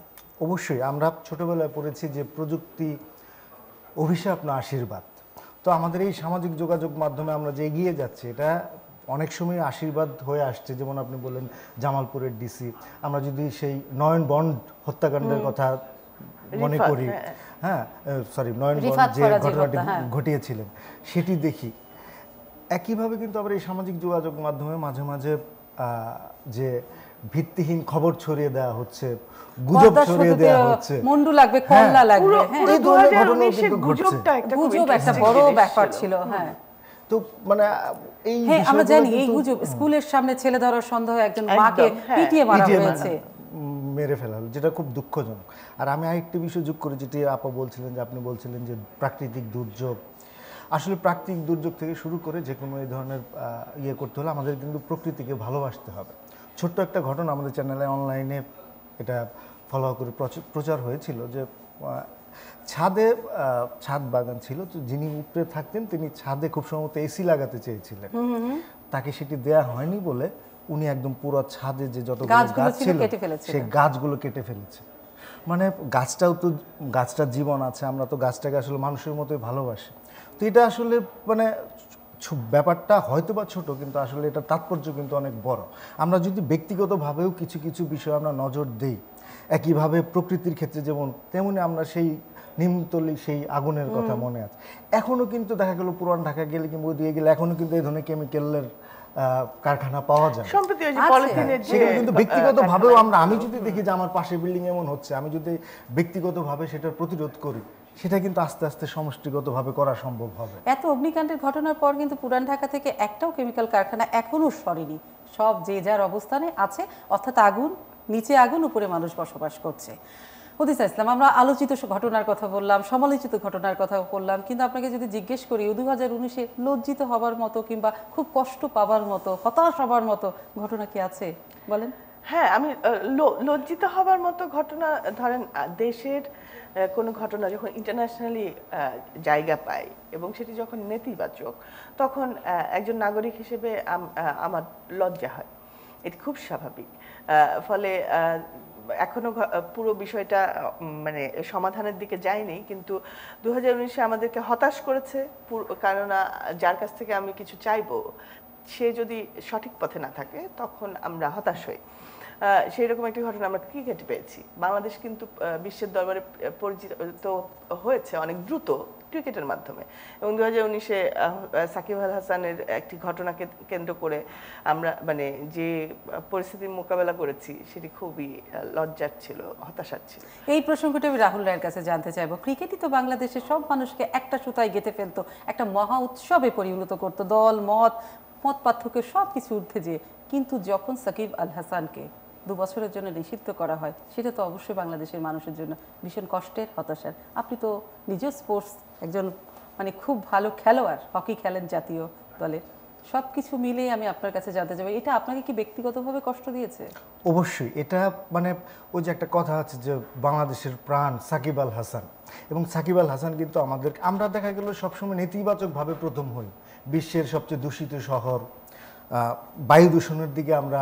অবশ্যই আমরা ছোটবেলায় পড়েছি যে প্রযুক্তি অভিশাপ না আশীর্বাদ তো আমাদের এই সামাজিক যোগাযোগ মাধ্যমে আমরা যে এগিয়ে যাচ্ছি এটা অনেক সময় আশীর্বাদ হয়ে আসছে যেমন আপনি বললেন জামালপুরের ডিসি আমরা যদি সেই নয়ন বন্ড হত্যাকাণ্ডের কথা মনে করি হ্যাঁ সরি হ্যাঁ, নয়ন বন্ড যে ঘটনাটি হ্যাঁ। ঘটিয়েছিলেন সেটি দেখি একইভাবে কিন্তু আবার এই সামাজিক যোগাযোগ মাধ্যমে মাঝে মাঝে যে ভিত্তিহীন খবর ছড়িয়ে দেওয়া হচ্ছে গুজব ছড়িয়ে দেওয়া হচ্ছে মন্ডু লাগবে কল্লা হ্যাঁ, লাগবে হ্যাঁ। এই ধরনের ঘটনা কিন্তু ঘটছে গুজব একটা বড় ব্যাপার ছিল হ্যাঁ তো মানে এই হ্যাঁ আমরা জানি এই গুজব স্কুলের সামনে ছেলে ধরার একজন মাকে হ্যাঁ। পিটিয়ে মারা হয়েছে মেরে ফেলা হলো যেটা খুব দুঃখজনক আর আমি আরেকটি বিষয় যোগ করি যেটি আপা বলছিলেন যে আপনি বলছিলেন যে প্রাকৃতিক দুর্যোগ আসলে প্রাকৃতিক দুর্যোগ থেকে শুরু করে যে কোনো এই ধরনের ইয়ে করতে হলে আমাদের কিন্তু প্রকৃতিকে ভালোবাসতে হবে ছোট্ট একটা ঘটনা আমাদের চ্যানেলে অনলাইনে এটা ফলো করে প্রচার হয়েছিল যে ছাদে ছাদ বাগান ছিল তো যিনি উপরে থাকতেন তিনি ছাদে খুব সম্ভবত এসি লাগাতে চেয়েছিলেন তাকে সেটি দেয়া হয়নি বলে উনি একদম পুরো ছাদে যে যত গাছ ছিল সে গাছগুলো কেটে ফেলেছে মানে গাছটাও তো গাছটার জীবন আছে আমরা তো গাছটাকে আসলে মানুষের মতোই ভালোবাসি তো এটা আসলে মানে ব্যাপারটা হয়তো বা ছোটো কিন্তু আসলে এটা তাৎপর্য কিন্তু অনেক বড় আমরা যদি ব্যক্তিগতভাবেও কিছু কিছু বিষয়ে আমরা নজর দিই একইভাবে প্রকৃতির ক্ষেত্রে যেমন তেমনি আমরা সেই নিমতলি সেই আগুনের কথা মনে আছে এখনও কিন্তু দেখা গেল পুরান ঢাকা গেলে কিংবা দিয়ে গেলে এখনও কিন্তু এই ধরনের কেমিক্যালের কারখানা পাওয়া যায় সম্প্রতি সেগুলো কিন্তু ব্যক্তিগতভাবেও আমরা আমি যদি দেখি যে আমার পাশে বিল্ডিং এমন হচ্ছে আমি যদি ব্যক্তিগতভাবে সেটার প্রতিরোধ করি সেটা কিন্তু আস্তে আস্তে সমষ্টিগতভাবে করা সম্ভব হবে এত অগ্নিকাণ্ডের ঘটনার পর কিন্তু পুরান ঢাকা থেকে একটাও কেমিক্যাল কারখানা এখনও সরেনি সব যে যার অবস্থানে আছে অর্থাৎ আগুন নিচে আগুন উপরে মানুষ বসবাস করছে উদিসা ইসলাম আমরা আলোচিত ঘটনার কথা বললাম সমালোচিত ঘটনার কথা বললাম কিন্তু আপনাকে যদি জিজ্ঞেস করি দু হাজার উনিশে লজ্জিত হবার মতো কিংবা খুব কষ্ট পাবার মতো হতাশ হবার মতো ঘটনা কি আছে বলেন হ্যাঁ আমি লজ্জিত হবার মতো ঘটনা ধরেন দেশের কোনো ঘটনা যখন ইন্টারন্যাশনালি জায়গা পায় এবং সেটি যখন নেতিবাচক তখন একজন নাগরিক হিসেবে আমার লজ্জা হয় এটি খুব স্বাভাবিক ফলে এখনো পুরো বিষয়টা মানে সমাধানের দিকে যায়নি কিন্তু দু হাজার আমাদেরকে হতাশ করেছে কেননা যার কাছ থেকে আমি কিছু চাইবো সে যদি সঠিক পথে না থাকে তখন আমরা হতাশ হই রকম একটি ঘটনা আমরা ক্রিকেট পেয়েছি বাংলাদেশ কিন্তু বিশ্বের দরবারে পরিচিত হয়েছে অনেক দ্রুত ক্রিকেটের মাধ্যমে এবং দু হাজার উনিশে সাকিব আল হাসানের একটি ঘটনাকে কেন্দ্র করে আমরা মানে যে পরিস্থিতির মোকাবেলা করেছি সেটি খুবই লজ্জার ছিল হতাশার ছিল এই প্রসঙ্গটি আমি রাহুল রায়ের কাছে জানতে চাইবো ক্রিকেটই তো বাংলাদেশের সব মানুষকে একটা সুতায় গেঁথে ফেলতো একটা মহা উৎসবে পরিণত করতো দল মত মত পার্থক্য সব কিছু উর্ধে যে কিন্তু যখন সাকিব আল হাসানকে দু বছরের জন্য নিষিদ্ধ করা হয় সেটা তো অবশ্যই বাংলাদেশের মানুষের জন্য ভীষণ কষ্টের হতাশার আপনি তো নিজের স্পোর্টস একজন মানে খুব ভালো খেলোয়াড় হকি খেলেন জাতীয় দলে সব কিছু মিলে আমি আপনার কাছে জানতে চাই এটা আপনাকে কি ব্যক্তিগতভাবে কষ্ট দিয়েছে অবশ্যই এটা মানে ওই যে একটা কথা আছে যে বাংলাদেশের প্রাণ সাকিব আল হাসান এবং সাকিব আল হাসান কিন্তু আমাদের আমরা দেখা গেল সবসময় নেতিবাচকভাবে প্রথম হই বিশ্বের সবচেয়ে দূষিত শহর বায়ু দূষণের দিকে আমরা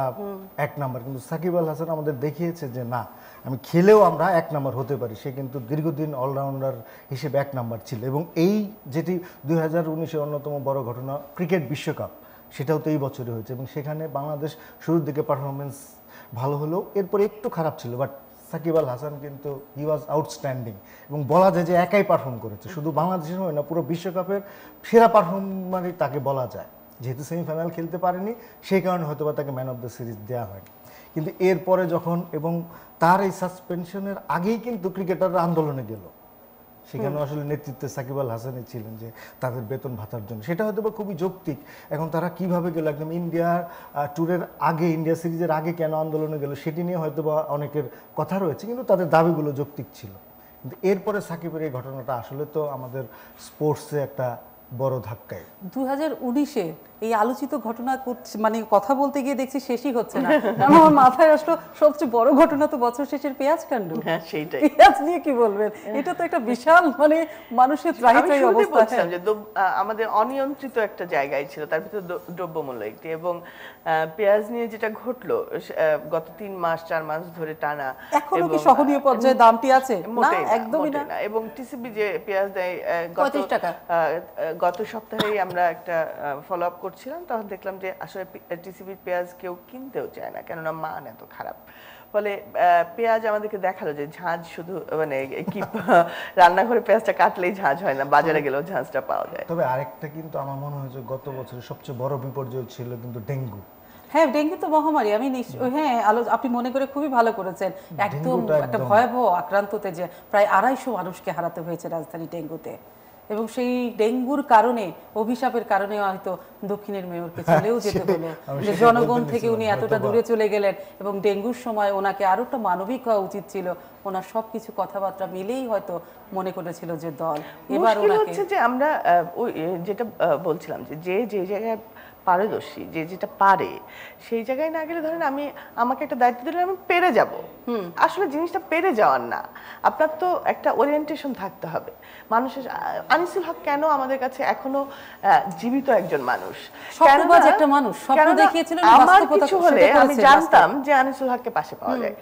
এক নাম্বার কিন্তু সাকিব আল হাসান আমাদের দেখিয়েছে যে না আমি খেলেও আমরা এক নাম্বার হতে পারি সে কিন্তু দীর্ঘদিন অলরাউন্ডার হিসেবে এক নাম্বার ছিল এবং এই যেটি দুই হাজার অন্যতম বড় ঘটনা ক্রিকেট বিশ্বকাপ সেটাও তো এই বছরে হয়েছে এবং সেখানে বাংলাদেশ শুরুর দিকে পারফরমেন্স ভালো হলেও এরপরে একটু খারাপ ছিল বাট সাকিব আল হাসান কিন্তু হি ওয়াজ আউটস্ট্যান্ডিং এবং বলা যায় যে একাই পারফর্ম করেছে শুধু বাংলাদেশের নয় না পুরো বিশ্বকাপের সেরা পারফর্মারই তাকে বলা যায় যেহেতু সেমিফাইনাল খেলতে পারেনি সেই কারণে হয়তো তাকে ম্যান অফ দ্য সিরিজ দেওয়া হয়নি কিন্তু এরপরে যখন এবং তার এই সাসপেনশনের আগেই কিন্তু ক্রিকেটাররা আন্দোলনে গেল সেখানে আসলে নেতৃত্বে সাকিব আল হাসানে ছিলেন যে তাদের বেতন ভাতার জন্য সেটা হয়তো বা খুবই যৌক্তিক এখন তারা কিভাবে গেল একদম ইন্ডিয়ার ট্যুরের আগে ইন্ডিয়া সিরিজের আগে কেন আন্দোলনে গেল সেটি নিয়ে হয়তো বা অনেকের কথা রয়েছে কিন্তু তাদের দাবিগুলো যৌক্তিক ছিল কিন্তু এরপরে সাকিবের এই ঘটনাটা আসলে তো আমাদের স্পোর্টসে একটা বড় ধাক্কায় দু হাজার এই আলোচিত ঘটনা করছে মানে কথা বলতে গিয়ে দেখছি শেষই হচ্ছে না আমার মাথায় আসলো সবচেয়ে বড় ঘটনা তো বছর শেষের পেঁয়াজ কাণ্ড হ্যাঁ, পেঁয়াজ নিয়ে কি বলবেন এটা তো একটা বিশাল মানে মানুষের ত্রাহিতাই অবস্থা যে আমাদের অনিয়ন্ত্রিত একটা জায়গায় ছিল তার ভিতরে দ্রব্যমূল্য একটি এবং পেঁয়াজ নিয়ে যেটা ঘটলো গত তিন মাস চার মাস ধরে টানা এখনো কি সহনীয় পর্যায়ে দামটি আছে না একদমই না এবং টিসিবি যে পেঁয়াজ দেয় গত টাকা গত সপ্তাহে আমরা একটা ফলো আপ করছিলাম তখন দেখলাম যে আসলে টিসিবির পেঁয়াজ কেউ কিনতেও চায় না কেননা মান এত খারাপ ফলে পেঁয়াজ আমাদেরকে দেখালো যে ঝাঁজ শুধু মানে কি *laughs* রান্নাঘরে পেঁয়াজটা কাটলেই ঝাঁজ হয় না বাজারে গেলেও ঝাঁজটা পাওয়া যায় তবে আরেকটা কিন্তু আমার মনে হয় যে গত বছরের সবচেয়ে বড় বিপর্যয় ছিল কিন্তু ডেঙ্গু হ্যাঁ ডেঙ্গু তো মহামারী আমি হ্যাঁ আলো আপনি মনে করে খুবই ভালো করেছেন একদম একটা ভয়াবহ আক্রান্ততে যে প্রায় আড়াইশো মানুষকে হারাতে হয়েছে রাজধানী ডেঙ্গুতে এবং সেই ডেঙ্গুর কারণে অভিশাপের কারণে হয়তো দক্ষিণের মেয়রকে হ্যাঁ, চলেও যেতে হলো যে জনগণ থেকে উনি এতটা দূরে চলে গেলেন এবং ডেঙ্গুর সময় ওনাকে একটা মানবিক হওয়া উচিত ছিল ওনার সবকিছু কথাবার্তা মিলেই হয়তো মনে করেছিল যে দল এবার ওনাকে হচ্ছে যে আমরা যেটা বলছিলাম যে যে জায়গায় পারদর্শী যে যেটা পারে সেই জায়গায় না গেলে ধরেন আমি আমাকে একটা দায়িত্ব দিলে আমি পেরে যাব আসলে জিনিসটা পেরে যাওয়ার না আপনার তো একটা ওরিয়েন্টেশন থাকতে হবে মানুষের আনিসুল হক কেন আমাদের কাছে এখনো জীবিত একজন মানুষ একটা মানুষ আমার কিছু হলে আমি জানতাম যে আনিসুল হককে পাশে পাওয়া যায়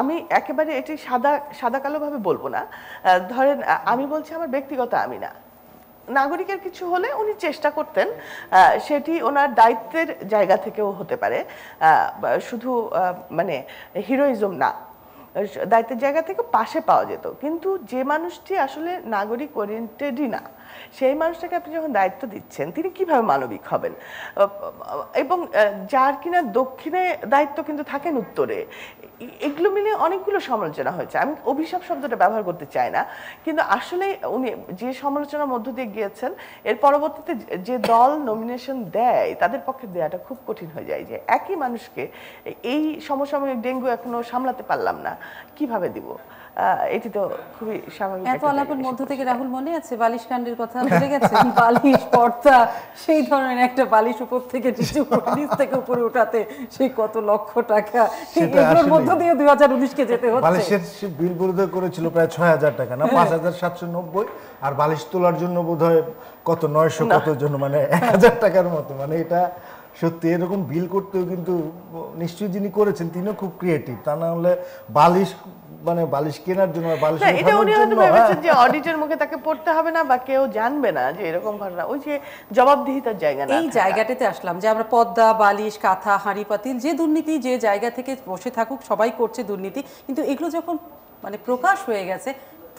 আমি একেবারে এটি সাদা সাদা কালো ভাবে বলবো না ধরেন আমি বলছি আমার ব্যক্তিগত আমি না নাগরিকের কিছু হলে উনি চেষ্টা করতেন সেটি ওনার দায়িত্বের জায়গা থেকেও হতে পারে শুধু মানে হিরোইজম না দায়িত্বের জায়গা থেকে পাশে পাওয়া যেত কিন্তু যে মানুষটি আসলে নাগরিক ওরিয়েন্টেডই না সেই মানুষটাকে আপনি যখন দায়িত্ব দিচ্ছেন তিনি কিভাবে মানবিক হবেন এবং যার কিনা দক্ষিণে দায়িত্ব কিন্তু থাকেন উত্তরে এগুলো মিলে অনেকগুলো সমালোচনা হয়েছে আমি অভিশাপ শব্দটা ব্যবহার করতে চাই না কিন্তু আসলে উনি যে সমালোচনার মধ্য দিয়ে গিয়েছেন এর পরবর্তীতে যে দল নমিনেশন দেয় তাদের পক্ষে দেওয়াটা খুব কঠিন হয়ে যায় যে একই মানুষকে এই সমসাময়িক ডেঙ্গু এখনো সামলাতে পারলাম না কিভাবে দিব এটি তো খুবই স্বাভাবিক এত আলাপের মধ্য থেকে রাহুল মনে আছে বালিশ কাণ্ডের কথা ভুলে গেছে *laughs* বালিশ পর্দা সেই ধরনের একটা বালিশ উপর থেকে নিচে বালিশ থেকে উপরে উঠাতে সেই কত লক্ষ টাকা এগুলোর মধ্য দিয়ে দুই হাজার উনিশকে যেতে হচ্ছে বালিশের বিল বরাদ্দ করেছিল প্রায় ছয় হাজার টাকা না হ্যাঁ। পাঁচ হাজার সাতশো নব্বই আর বালিশ তোলার জন্য বোধহয় কত নয়শো কত জন্য মানে এক হাজার টাকার মতো মানে এটা সত্যি এরকম বিল করতেও কিন্তু নিশ্চয়ই যিনি করেছেন তিনিও খুব ক্রিয়েটিভ তা না হলে বালিশ মানে বালিশ কেনার জন্য বালিশ হ্যাঁ। যে অডিটের মুখে তাকে পড়তে হবে না বা কেউ জানবে না যে এরকম ঘটনা ওই যে জবাবদিহিতার জায়গা না এই জায়গাটাতে আসলাম যে আমরা পদ্মা বালিশ কাঁথা হাঁড়ি পাতিল যে দুর্নীতি যে জায়গা থেকে বসে থাকুক সবাই করছে দুর্নীতি কিন্তু এগুলো যখন মানে প্রকাশ হয়ে গেছে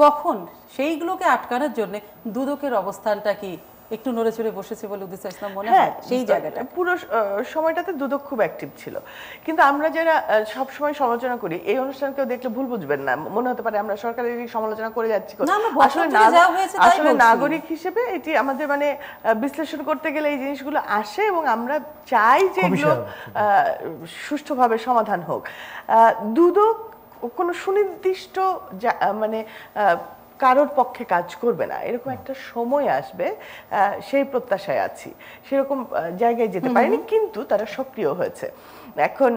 তখন সেইগুলোকে আটকানোর জন্য দুদকের অবস্থানটা কি একটু নড়ে চড়ে বসেছে বলে উদ্দিসা ইসলাম মনে হ্যাঁ, হয় সেই জায়গাটা পুরো সময়টাতে দুদক খুব অ্যাক্টিভ ছিল কিন্তু আমরা যারা সব সময় সমালোচনা করি এই অনুষ্ঠান কেউ দেখলে ভুল বুঝবেন না মনে হতে পারে আমরা সরকারের সমালোচনা করে যাচ্ছি আসলে নাগরিক হিসেবে এটি আমাদের মানে বিশ্লেষণ করতে গেলে এই জিনিসগুলো আসে এবং আমরা চাই যে এগুলো সুষ্ঠুভাবে সমাধান হোক দুদক কোনো সুনির্দিষ্ট মানে কারোর পক্ষে কাজ করবে না এরকম একটা সময় আসবে সেই প্রত্যাশায় আছি সেরকম জায়গায় যেতে পারেনি কিন্তু তারা সক্রিয় হয়েছে এখন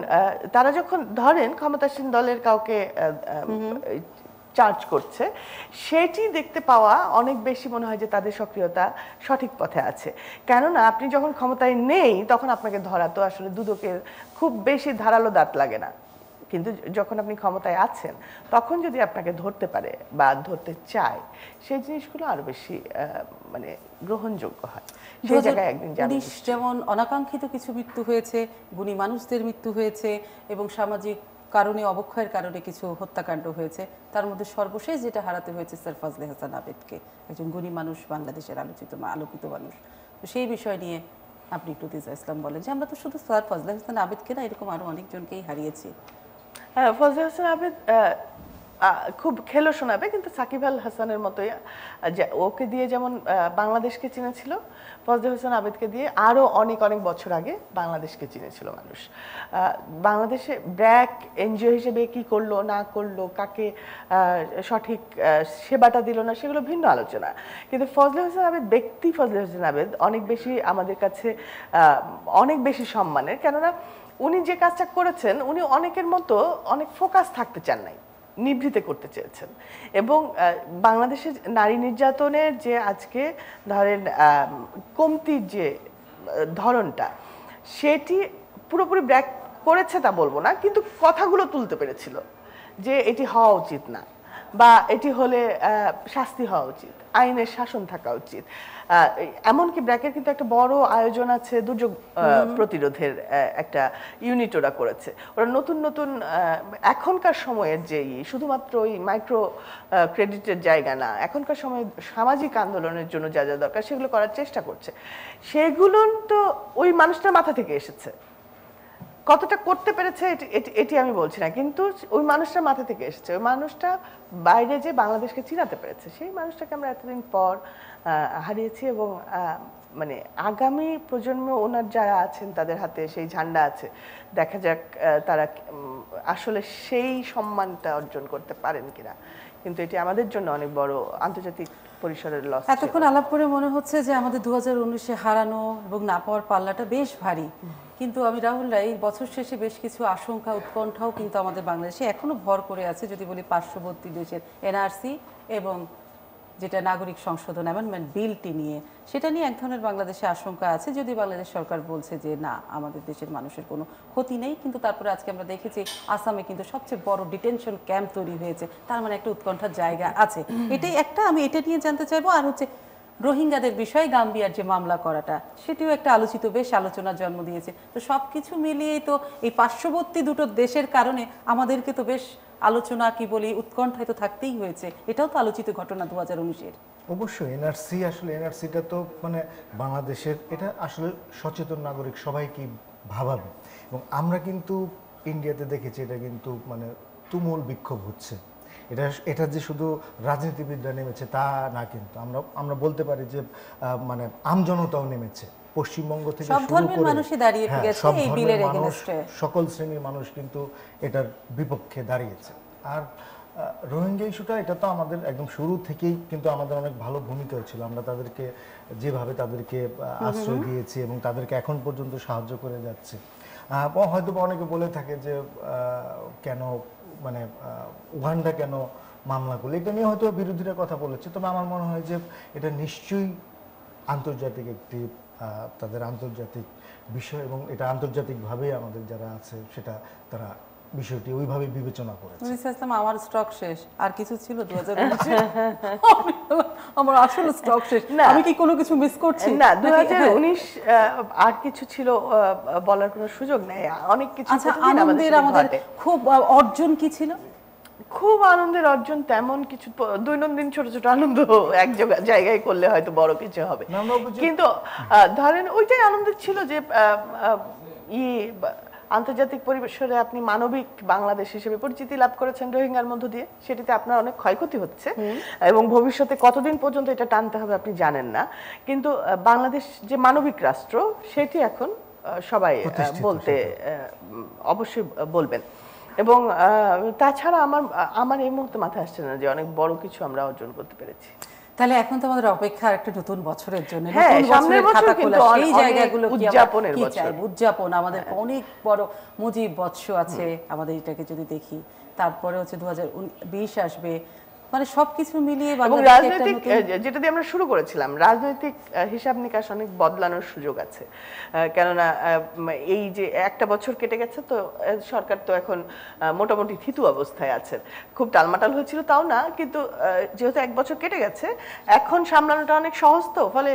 তারা যখন ধরেন ক্ষমতাসীন দলের কাউকে চার্জ করছে সেটি দেখতে পাওয়া অনেক বেশি মনে হয় যে তাদের সক্রিয়তা সঠিক পথে আছে কেননা আপনি যখন ক্ষমতায় নেই তখন আপনাকে ধরা তো আসলে দুদকের খুব বেশি ধারালো দাঁত লাগে না কিন্তু যখন আপনি ক্ষমতায় আছেন তখন যদি আপনাকে ধরতে পারে বা ধরতে চায় সেই জিনিসগুলো আরো বেশি মানে গ্রহণযোগ্য হয় সেই জায়গায় একদিন যেমন অনাকাঙ্ক্ষিত কিছু মৃত্যু হয়েছে গুণী মানুষদের মৃত্যু হয়েছে এবং সামাজিক কারণে অবক্ষয়ের কারণে কিছু হত্যাকাণ্ড হয়েছে তার মধ্যে সর্বশেষ যেটা হারাতে হয়েছে স্যার ফজলে হাসান আবেদকে একজন গুণী মানুষ বাংলাদেশের আলোচিত আলোকিত মানুষ তো সেই বিষয় নিয়ে আপনি একটু ইসলাম বলেন যে আমরা তো শুধু স্যার ফজলে হাসান আবেদকে না এরকম আরও অনেকজনকেই হারিয়েছি হ্যাঁ, ফজল হাসান আবেদ খুব খেলো শোনাবে কিন্তু সাকিব আল হাসানের মতোই ওকে দিয়ে যেমন বাংলাদেশকে চিনেছিল ফজল হোসেন আবেদকে দিয়ে আরও অনেক অনেক বছর আগে বাংলাদেশকে চিনেছিল মানুষ বাংলাদেশে ব্র্যাক এনজিও হিসেবে কি করলো না করলো কাকে সঠিক সেবাটা দিল না সেগুলো ভিন্ন আলোচনা কিন্তু ফজল হোসেন আবেদ ব্যক্তি ফজল হোসেন আবেদ অনেক বেশি আমাদের কাছে অনেক বেশি সম্মানের কেননা উনি যে কাজটা করেছেন উনি অনেকের মতো অনেক ফোকাস থাকতে চান নাই নিভৃতে করতে চেয়েছেন এবং বাংলাদেশের নারী নির্যাতনের যে আজকে ধরেন কমতির যে ধরনটা সেটি পুরোপুরি ব্র্যাক করেছে তা বলবো না কিন্তু কথাগুলো তুলতে পেরেছিল যে এটি হওয়া উচিত না বা এটি হলে শাস্তি হওয়া উচিত আইনের শাসন থাকা উচিত এমনকি ব্র্যাকের কিন্তু একটা বড় আয়োজন আছে দুর্যোগ প্রতিরোধের একটা ইউনিট ওরা করেছে ওরা নতুন নতুন এখনকার সময়ের যেই শুধুমাত্র ওই মাইক্রো ক্রেডিটের জায়গা না এখনকার সময়ে সামাজিক আন্দোলনের জন্য যা যা দরকার সেগুলো করার চেষ্টা করছে সেগুলো তো ওই মানুষটার মাথা থেকে এসেছে কতটা করতে পেরেছে এটি আমি বলছি না কিন্তু ওই মানুষটা মাথা থেকে এসেছে ওই মানুষটা বাইরে যে বাংলাদেশকে চিনাতে পেরেছে সেই মানুষটাকে আমরা এতদিন পর হারিয়েছি এবং মানে আগামী প্রজন্ম ওনার যারা আছেন তাদের হাতে সেই ঝান্ডা আছে দেখা যাক তারা আসলে সেই সম্মানটা অর্জন করতে পারেন কিনা কিন্তু এটি আমাদের জন্য অনেক বড় আন্তর্জাতিক পরিসরের লস এতক্ষণ আলাপ করে মনে হচ্ছে যে আমাদের দু হাজার উনিশে হারানো এবং না পাওয়ার পাল্লাটা বেশ ভারী কিন্তু আমি রাহুল রায় এই বছর শেষে বেশ কিছু আশঙ্কা উৎকণ্ঠাও কিন্তু আমাদের বাংলাদেশে এখনও ভর করে আছে যদি বলি পার্শ্ববর্তী দেশের এনআরসি এবং যেটা নাগরিক সংশোধন অ্যামেন্ডমেন্ট বিলটি নিয়ে সেটা নিয়ে এক ধরনের বাংলাদেশে আশঙ্কা আছে যদি বাংলাদেশ সরকার বলছে যে না আমাদের দেশের মানুষের কোনো ক্ষতি নেই কিন্তু তারপরে আজকে আমরা দেখেছি আসামে কিন্তু সবচেয়ে বড় ডিটেনশন ক্যাম্প তৈরি হয়েছে তার মানে একটা উৎকণ্ঠার জায়গা আছে এটাই একটা আমি এটা নিয়ে জানতে চাইবো আর হচ্ছে রোহিঙ্গাদের বিষয়ে গাম্বিয়ার যে মামলা করাটা সেটিও একটা আলোচিত বেশ আলোচনার জন্ম দিয়েছে তো সব কিছু মিলিয়েই তো এই পার্শ্ববর্তী দুটো দেশের কারণে আমাদেরকে তো বেশ আলোচনা কি বলি উৎকণ্ঠায় তো থাকতেই হয়েছে এটাও তো আলোচিত ঘটনা দু হাজার উনিশের অবশ্যই এনআরসি আসলে এনআরসিটা তো মানে বাংলাদেশের এটা আসলে সচেতন নাগরিক কি ভাবাবে এবং আমরা কিন্তু ইন্ডিয়াতে দেখেছি এটা কিন্তু মানে তুমুল বিক্ষোভ হচ্ছে এটা এটা যে শুধু রাজনীতিবিদরা নেমেছে তা না কিন্তু আমরা আমরা বলতে পারি যে মানে আমজনতাও নেমেছে পশ্চিমবঙ্গ থেকে সব ধর্মের মানুষই দাঁড়িয়ে হ্যাঁ, গেছে এই বিলের সকল শ্রেণীর মানুষ কিন্তু এটার বিপক্ষে দাঁড়িয়েছে আর রোহিঙ্গা ইস্যুটা এটা তো আমাদের একদম শুরু থেকেই কিন্তু আমাদের অনেক ভালো ভূমিকাও ছিল আমরা তাদেরকে যেভাবে তাদেরকে আশ্রয় দিয়েছি এবং তাদেরকে এখন পর্যন্ত সাহায্য করে যাচ্ছে হয়তো অনেকে বলে থাকে যে কেন মানে উগান্ডা কেন মামলা করলো এটা নিয়ে হয়তো বিরোধীরা কথা বলেছে তবে আমার মনে হয় যে এটা নিশ্চয়ই আন্তর্জাতিক একটি তাদের আন্তর্জাতিক বিষয় এবং এটা আন্তর্জাতিকভাবেই আমাদের যারা আছে সেটা তারা বিষয়টি ওইভাবে বিবেচনা করেছে আমার স্টক শেষ আর কিছু ছিল দু *laughs* আমার আসল স্টক শেষ না আমি কি কোনো কিছু মিস করছি না দু উনিশ আর কিছু ছিল বলার কোনো সুযোগ নেই অনেক কিছু আচ্ছা আমাদের খুব অর্জন কি ছিল খুব আনন্দের অর্জন তেমন কিছু দৈনন্দিন ছোট ছোট আনন্দ এক জায়গায় করলে হয়তো বড় কিছু হবে কিন্তু ধরেন ওইটাই আনন্দ ছিল যে ইয়ে আন্তর্জাতিক পরিবেশে আপনি মানবিক বাংলাদেশ হিসেবে পরিচিতি লাভ করেছেন রোহিঙ্গার মধ্য দিয়ে সেটিতে আপনার অনেক ক্ষয়ক্ষতি হচ্ছে এবং ভবিষ্যতে কতদিন পর্যন্ত এটা টানতে হবে আপনি জানেন না কিন্তু বাংলাদেশ যে মানবিক রাষ্ট্র সেটি এখন সবাই বলতে অবশ্যই বলবেন এবং তাছাড়া আমার আমার এই মুহূর্তে মাথায় আসছে না যে অনেক বড় কিছু আমরা অর্জন করতে পেরেছি তাহলে এখন তো আমাদের অপেক্ষা একটা নতুন বছরের জন্য হ্যাঁ, উদযাপন আমাদের হ্যাঁ। অনেক বড় মুজিব বৎস আছে আমাদের এটাকে যদি দেখি তারপরে হচ্ছে দু আসবে মানে সবকিছু মিলিয়ে এবং রাজনৈতিক যেটা দিয়ে আমরা শুরু করেছিলাম রাজনৈতিক হিসাব নিকাশ অনেক বদলানোর সুযোগ আছে কেননা এই যে একটা বছর কেটে গেছে তো সরকার তো এখন মোটামুটি থিতু অবস্থায় আছে খুব টালমাটাল হয়েছিল তাও না কিন্তু যেহেতু এক বছর কেটে গেছে এখন সামলানোটা অনেক সহজ তো ফলে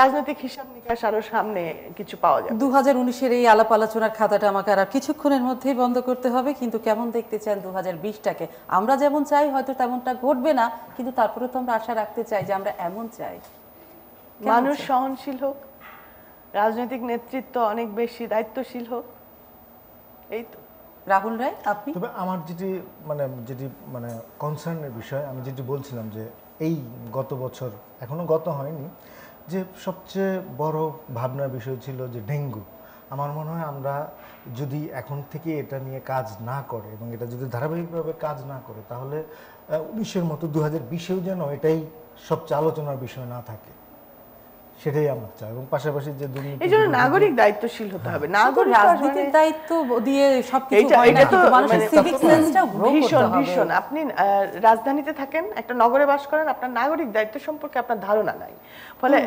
রাজনৈতিক হিসাব নিকাশ আরও সামনে কিছু পাওয়া যায় দু হাজার উনিশের এই আলাপ আলোচনার খাতাটা আমাকে আর কিছুক্ষণের মধ্যেই বন্ধ করতে হবে কিন্তু কেমন দেখতে চান দু হাজার বিশটাকে আমরা যেমন চাই হয়তো তেমনটা ঘট ঘটবে না কিন্তু তারপরে তো আমরা আশা রাখতে চাই যে আমরা এমন চাই মানুষ সহনশীল হোক রাজনৈতিক নেতৃত্ব অনেক বেশি দায়িত্বশীল হোক এই তো রাহুল রায় আপনি তবে আমার যেটি মানে যেটি মানে কনসার্নের বিষয় আমি যেটি বলছিলাম যে এই গত বছর এখনো গত হয়নি যে সবচেয়ে বড় ভাবনার বিষয় ছিল যে ডেঙ্গু আমার মনে হয় আমরা যদি এখন থেকে এটা নিয়ে কাজ না করে এবং এটা যদি ধারাবাহিকভাবে কাজ না করে তাহলে উনিশের মতো দু হাজার বিশেও যেন এটাই সবচেয়ে আলোচনার বিষয় না থাকে সেটাই আমরা চাই এবং পাশাপাশি যে দুর্নীতি এই জন্য নাগরিক দায়িত্বশীল হতে হবে নাগরিক রাজনীতির দায়িত্ব দিয়ে সবকিছু মানে ভীষণ আপনি রাজধানীতে থাকেন একটা নগরে বাস করেন আপনার নাগরিক দায়িত্ব সম্পর্কে আপনার ধারণা নাই ফলে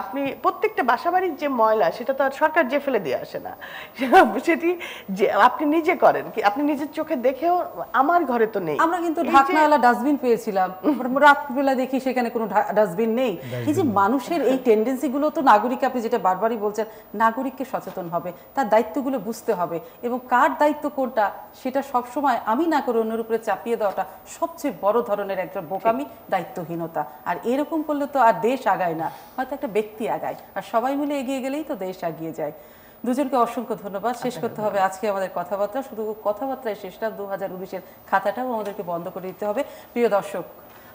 আপনি প্রত্যেকটা বাসাবাড়ির যে ময়লা সেটা তো আর সরকার যে ফেলে দিয়ে আসে না *laughs* সেটি যে আপনি নিজে করেন কি আপনি নিজের চোখে দেখেও আমার ঘরে তো নেই আমরা কিন্তু ঢাকনাওয়ালা ডাস্টবিন পেয়েছিলাম *laughs* রাত্রিবেলা দেখি সেখানে কোনো ডাস্টবিন নেই এই যে মানুষের এই টেন্ডেন্সি এজেন্সিগুলো তো নাগরিক আপনি যেটা বারবারই বলছেন নাগরিককে সচেতন হবে তার দায়িত্বগুলো বুঝতে হবে এবং কার দায়িত্ব কোনটা সেটা সবসময় আমি না করে অন্যের উপরে চাপিয়ে দেওয়াটা সবচেয়ে বড় ধরনের একটা বোকামি দায়িত্বহীনতা আর এরকম করলে তো আর দেশ আগায় না হয়তো একটা ব্যক্তি আগায় আর সবাই মিলে এগিয়ে গেলেই তো দেশ আগিয়ে যায় দুজনকে অসংখ্য ধন্যবাদ শেষ করতে হবে আজকে আমাদের কথাবার্তা শুধু কথাবার্তায় শেষটা দু হাজার উনিশের খাতাটাও আমাদেরকে বন্ধ করে দিতে হবে প্রিয় দর্শক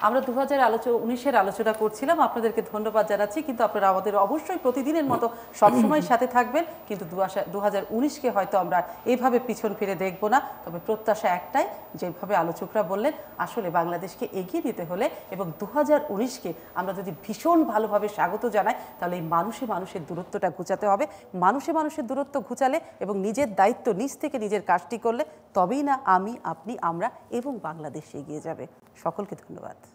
আমরা দু হাজার আলোচনা উনিশের আলোচনা করছিলাম আপনাদেরকে ধন্যবাদ জানাচ্ছি কিন্তু আপনারা আমাদের অবশ্যই প্রতিদিনের মতো সবসময় *clears throat* সাথে থাকবেন কিন্তু দু হাজার উনিশকে হয়তো আমরা এভাবে পিছন ফিরে দেখব না তবে প্রত্যাশা একটাই যেভাবে আলোচকরা বললেন আসলে বাংলাদেশকে এগিয়ে নিতে হলে এবং দু হাজার উনিশকে আমরা যদি ভীষণ ভালোভাবে স্বাগত জানাই তাহলে এই মানুষে মানুষের দূরত্বটা ঘুচাতে হবে মানুষে মানুষের দূরত্ব ঘুচালে এবং নিজের দায়িত্ব নিজ থেকে নিজের কাজটি করলে তবেই না আমি আপনি আমরা এবং বাংলাদেশ এগিয়ে যাবে সকলকে ধন্যবাদ